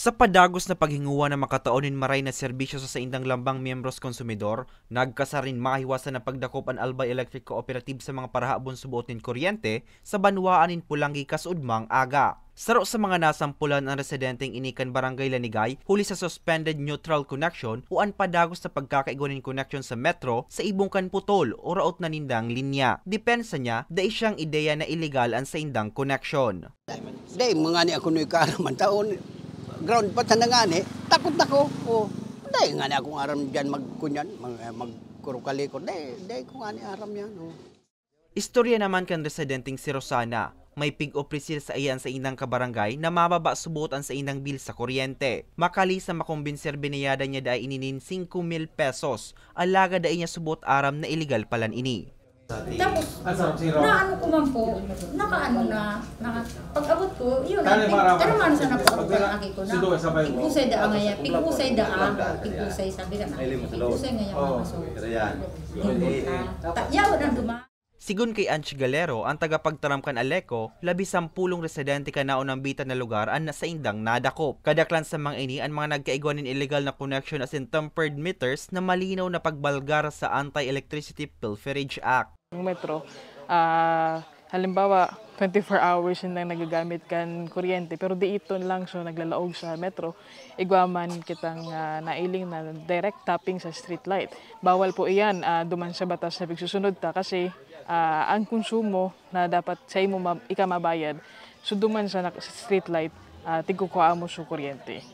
Sa padagos na paghinguwa ng makataonin maray na serbisyo sa saindang lambang miyembros konsumidor, nagkasarin rin mahiwasan na pagdakop ang Albay Electric Cooperative sa mga parahabon subuotin kuryente sa banwaan banwaanin pulangi kasudmang aga. Saro sa mga nasampulan ang residenteng inikan barangay Lanigay huli sa suspended neutral connection o ang padagos sa pagkakaigunin connection sa metro sa ibungkan putol o raot na nindang linya. Depensa niya, da siyang ideya na ilegal ang saindang connection. Day, mga ni ako nung karaman taon, ground pa sa nangani, takot ako. O, oh, dahil nga na akong aram dyan magkunyan, mag, magkurukalikon. Dahil, dahil ko nga ni aram yan. O. Oh. Istorya naman kan residenteng si Rosana, may pig o sa iyan sa inang kabarangay na mababa subutan sa inang bill sa kuryente. Makali sa makumbinser binayada niya da ininin 5,000 pesos, alaga da niya subot aram na iligal palan ini. Tapos, ah, na ano ko man po, nakaano na, naka, pag abot ko, yun, taraman sa napaabot ang aki ko na. Pigusay da ngaya, pigusay da ang, pigusay sabi ka na, pigusay ngaya mga kaso. Oh, eh, eh. Yaw na duma. Sigun kay Anch Galero, ang tagapagtaramkan kan Aleco, labi sampulong residente kanao ng bitan na lugar ang nasa indang nadakop. Kadaklan sa mga ini ang mga nagkaiguanin illegal na connection as in tempered meters na malinaw na pagbalgar sa Anti-Electricity Pilferage Act. Yung metro, uh, halimbawa 24 hours yun lang nagagamit kan kuryente pero di ito lang siya naglalaog sa metro igwaman kitang uh, nailing na direct tapping sa street light bawal po iyan uh, duman sa batas na pagsusunod ta kasi uh, ang konsumo na dapat sa imo ma- ika mabayad so duman sa, street light uh, tigkukuha mo sa kuryente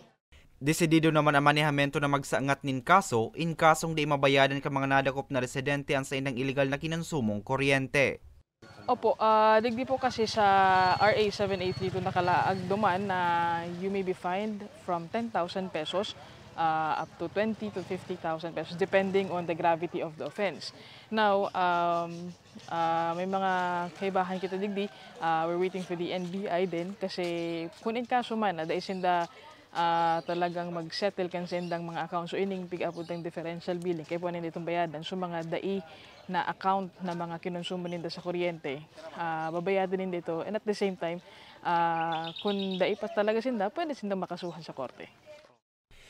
Desidido naman ang manehamento na magsaangat nin kaso in kasong di mabayadan ka mga nadakop na residente ang sa inang ilegal na kinansumong kuryente. Opo, uh, digdi po kasi sa RA 783 kung nakalaag duman na uh, you may be fined from 10,000 pesos uh, up to 20 to 50,000 pesos depending on the gravity of the offense. Now, um, uh, may mga kaibahan kita digdi, uh, we're waiting for the NBI din kasi kung in kaso man, uh, that is in the uh, talagang mag-settle kan sa mga account. So, ining pick up utang differential billing. Kaya po nila itong bayadan. So, mga dai na account na mga kinonsumo ninda sa kuryente, uh, babayadan din dito. And at the same time, uh, kung dai pa talaga sinda, pwede sinda makasuhan sa korte.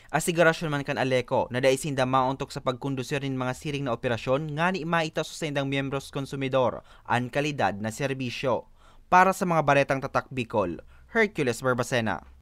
Asigurasyon man kan Aleko na dai sinda mauntok sa pagkondusir nin mga siring na operasyon nga ni maita sa indang miyembros konsumidor an kalidad na serbisyo. Para sa mga baretang tatak Bicol, Hercules Barbacena.